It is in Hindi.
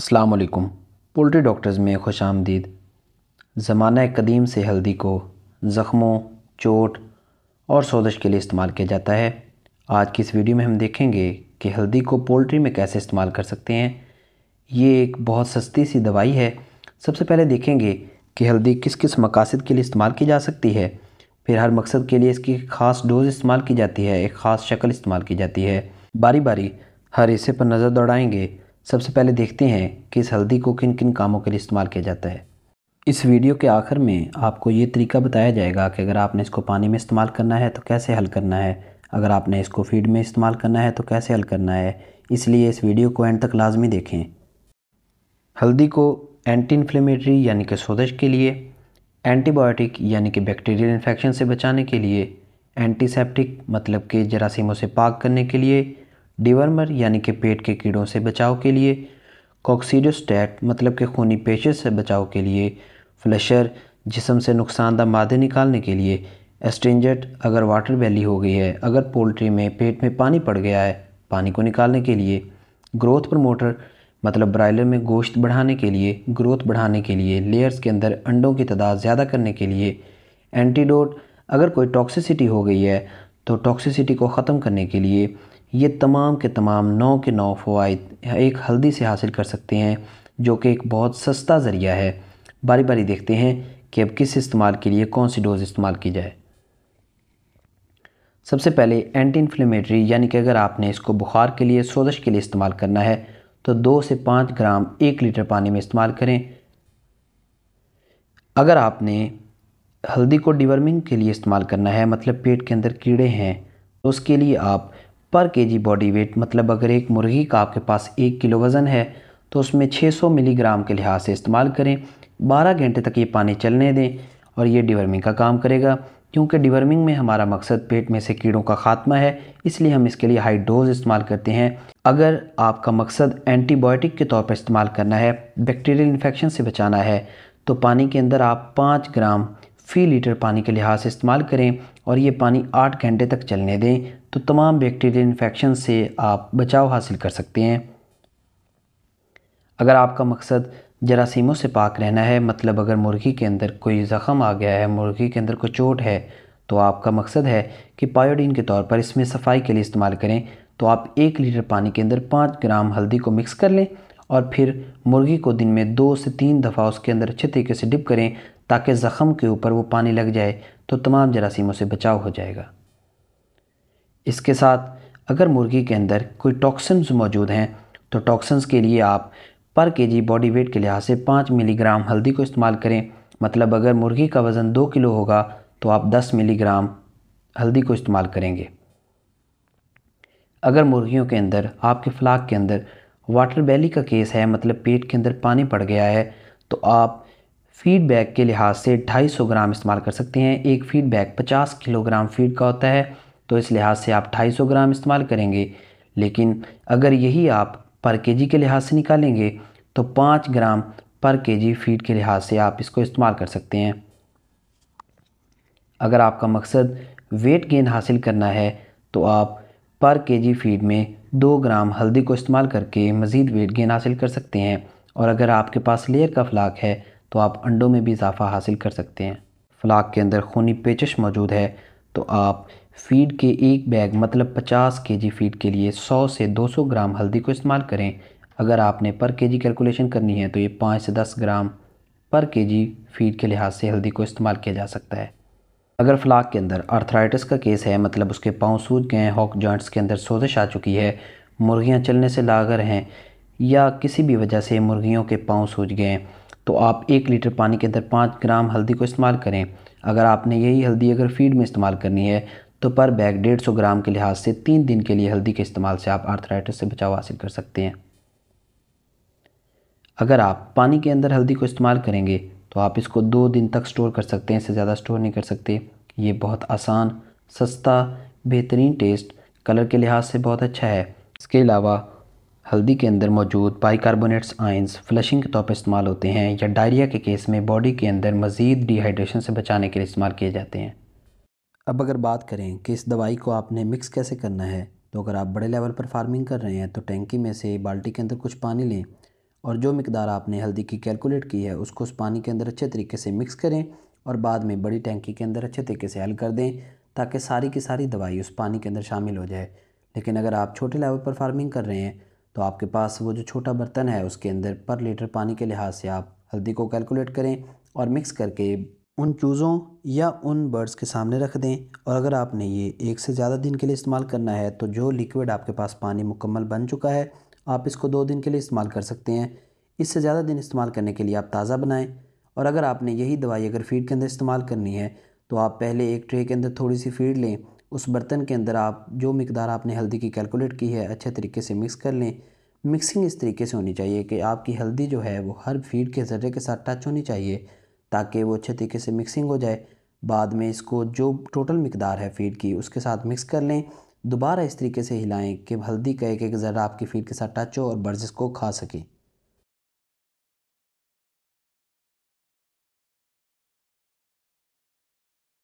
असलकुम पोल्ट्री डॉक्टर्स में खुश आमदीद ज़माना कदीम से हल्दी को ज़ख़मों चोट और सोजश के लिए इस्तेमाल किया जाता है आज की इस वीडियो में हम देखेंगे कि हल्दी को पोल्ट्री में कैसे इस्तेमाल कर सकते हैं ये एक बहुत सस्ती सी दवाई है सबसे पहले देखेंगे कि हल्दी किस किस मकासद के लिए इस्तेमाल की जा सकती है फिर हर मकसद के लिए इसकी ख़ास डोज़ इस्तेमाल की जाती है एक ख़ास शक्ल इस्तेमाल की जाती है बारी बारी हर हिस्से पर नज़र दौड़ाएँगे सबसे पहले देखते हैं कि इस हल्दी को किन किन कामों के लिए इस्तेमाल किया जाता है इस वीडियो के आखिर में आपको ये तरीका बताया जाएगा कि अगर आपने इसको पानी में इस्तेमाल करना है तो कैसे हल करना है अगर आपने इसको फीड में इस्तेमाल करना है तो कैसे हल करना है इसलिए इस वीडियो को एंड तक लाजमी देखें हल्दी को एंटी इन्फ्लेमेटरी यानी कि सोजश के लिए एंटीबायोटिक यानी कि बैक्टीरियल इन्फेक्शन से बचाने के लिए एंटीसेप्टिक मतलब कि जरासीमों से पाक करने के लिए डिवर्मर यानी कि पेट के कीड़ों से बचाव के लिए कॉक्सीडोस्टैट मतलब के खूनी पेशे से बचाव के लिए फ्लशर जिसम से नुकसानदा मादे निकालने के लिए एस्ट्रेंजट अगर वाटर वैली हो गई है अगर पोल्ट्री में पेट में पानी पड़ गया है पानी को निकालने के लिए ग्रोथ प्रमोटर मतलब ब्रायलर में गोश्त बढ़ाने के लिए ग्रोथ बढ़ाने के लिए लेयर्स के अंदर अंडों की तादाद ज़्यादा करने के लिए एंटीडोट अगर कोई टॉक्सिसिटी हो गई है तो टॉक्सिसिटी को ख़त्म करने के लिए ये तमाम के तमाम नौ के नौ फ़वाद एक हल्दी से हासिल कर सकते हैं जो कि एक बहुत सस्ता ज़रिया है बारी बारी देखते हैं कि अब किस इस्तेमाल के लिए कौन सी डोज़ इस्तेमाल की जाए सबसे पहले एंटी इन्फ्लेमेटरी यानी कि अगर आपने इसको बुखार के लिए सोजश के लिए इस्तेमाल करना है तो दो से पाँच ग्राम एक लीटर पानी में इस्तेमाल करें अगर आपने हल्दी को डिवर्मिंग के लिए इस्तेमाल करना है मतलब पेट के अंदर कीड़े हैं तो उसके लिए आप पर केजी बॉडी वेट मतलब अगर एक मुर्गी का आपके पास एक किलो वज़न है तो उसमें 600 मिलीग्राम के लिहाज से इस्तेमाल करें 12 घंटे तक ये पानी चलने दें और ये डिवर्मिंग का काम करेगा क्योंकि डिवर्मिंग में हमारा मकसद पेट में से कीड़ों का खात्मा है इसलिए हम इसके लिए हाई डोज इस्तेमाल करते हैं अगर आपका मकसद एंटीबायोटिक के तौर पर इस्तेमाल करना है बैक्टीरियल इन्फेक्शन से बचाना है तो पानी के अंदर आप पाँच ग्राम फ़ी लीटर पानी के लिहाज से इस्तेमाल करें और ये पानी आठ घंटे तक चलने दें तो तमाम बैक्टीरियल इन्फेक्शन से आप बचाव हासिल कर सकते हैं अगर आपका मकसद जरासीमों से पाक रहना है मतलब अगर मुर्गी के अंदर कोई ज़ख़म आ गया है मुर्गी के अंदर कोई चोट है तो आपका मकसद है कि पायोडीन के तौर पर इसमें सफाई के लिए इस्तेमाल करें तो आप एक लीटर पानी के अंदर पाँच ग्राम हल्दी को मिक्स कर लें और फिर मुर्गी को दिन में दो से तीन दफ़ा उसके अंदर अच्छे तरीके से डिप करें ताकि ज़ख़म के ऊपर वो पानी लग जाए तो तमाम जरासीमों से बचाव हो जाएगा इसके साथ अगर मुर्गी के अंदर कोई टॉक्सन्स मौजूद हैं तो टॉक्सन्स के लिए आप पर के जी बॉडी वेट के लिहाज से पाँच मिलीग्राम हल्दी को इस्तेमाल करें मतलब अगर मुर्गी का वज़न दो किलो होगा तो आप दस मिलीग्राम हल्दी को इस्तेमाल करेंगे अगर मुर्गियों के अंदर आपके फ्लाक के अंदर वाटर बैली का केस है मतलब पेट के अंदर पानी पड़ गया है तो आप फीडबैक के लिहाज से 250 ग्राम इस्तेमाल कर सकते हैं एक फीडबैक 50 किलोग्राम फीड का होता है तो इस लिहाज से आप 250 ग्राम इस्तेमाल करेंगे लेकिन अगर यही आप पर केजी के लिहाज से निकालेंगे तो पाँच ग्राम पर केजी फीड के लिहाज से आप इसको इस्तेमाल कर सकते हैं अगर आपका मकसद वेट गेन हासिल करना है तो आप पर केजी फीड में दो ग्राम हल्दी को इस्तेमाल करके मज़ीद वेट गेन हासिल कर सकते हैं और अगर आपके पास लेयर का फ्लाक है तो आप अंडों में भी इजाफ़ा हासिल कर सकते हैं फ्लाक के अंदर खूनी पेचश मौजूद है तो आप फीड के एक बैग मतलब 50 केजी फीड के लिए 100 से 200 ग्राम हल्दी को इस्तेमाल करें अगर आपने पर केजी कैलकुलेशन करनी है तो ये 5 से 10 ग्राम पर केजी फीड के लिहाज से हल्दी को इस्तेमाल किया जा सकता है अगर फ्लाक के अंदर आर्थराइटिस का केस है मतलब उसके पाँव सूज गए हैं हॉक जॉइंट्स के अंदर सोजिश आ चुकी है मुर्गियाँ चलने से लागर हैं या किसी भी वजह से मुर्गियों के पाँव सूज गए हैं तो आप एक लीटर पानी के अंदर पाँच ग्राम हल्दी को इस्तेमाल करें अगर आपने यही हल्दी अगर फीड में इस्तेमाल करनी है तो पर बैग डेढ़ सौ ग्राम के लिहाज से तीन दिन के लिए हल्दी के इस्तेमाल से आप आर्थराइटिस से बचाव हासिल कर सकते हैं अगर आप पानी के अंदर हल्दी को इस्तेमाल करेंगे तो आप इसको दो दिन तक स्टोर कर सकते हैं इससे ज़्यादा स्टोर नहीं कर सकते ये बहुत आसान सस्ता बेहतरीन टेस्ट कलर के लिहाज से बहुत अच्छा है इसके अलावा हल्दी के अंदर मौजूद बाइकार्बोनेट्स आइंस फ्लशिंग के तौर पर इस्तेमाल होते हैं या डायरिया के केस में बॉडी के अंदर मज़ीद डिहाइड्रेशन से बचाने के लिए इस्तेमाल किए जाते हैं अब अगर बात करें कि इस दवाई को आपने मिक्स कैसे करना है तो अगर आप बड़े लेवल पर फार्मिंग कर रहे हैं तो टेंकी में से बाल्टी के अंदर कुछ पानी लें और जो मकदार आपने हल्दी की कैलकुलेट की है उसको उस पानी के अंदर अच्छे तरीके से मिक्स करें और बाद में बड़ी टेंकी के अंदर अच्छे तरीके से हल कर दें ताकि सारी की सारी दवाई उस पानी के अंदर शामिल हो जाए लेकिन अगर आप छोटे लेवल पर फार्मिंग कर रहे हैं तो आपके पास वो जो छोटा बर्तन है उसके अंदर पर लीटर पानी के लिहाज से आप हल्दी को कैलकुलेट करें और मिक्स करके उन चूज़ों या उन बर्ड्स के सामने रख दें और अगर आपने ये एक से ज़्यादा दिन के लिए इस्तेमाल करना है तो जो लिक्विड आपके पास पानी मुकम्मल बन चुका है आप इसको दो दिन के लिए इस्तेमाल कर सकते हैं इससे ज़्यादा दिन इस्तेमाल करने के लिए आप ताज़ा बनाएं और अगर आपने यही दवाई अगर फीड के अंदर इस्तेमाल करनी है तो आप पहले एक ट्रे के अंदर थोड़ी सी फीड लें उस बर्तन के अंदर आप जो मकदार आपने हल्दी की कैलकुलेट की है अच्छे तरीके से मिक्स कर लें मिक्सिंग इस तरीके से होनी चाहिए कि आपकी हल्दी जो है वो हर फीड के ज़र्रे के साथ टच होनी चाहिए ताकि वो अच्छे तरीके से मिक्सिंग हो जाए बाद में इसको जो टोटल मकदार है फीड की उसके साथ मिक्स कर लें दोबारा इस तरीके से हिलाएं कि हल्दी का एक एक ज़र्रा आपकी फीड के साथ टच हो और बर्ज को खा सकें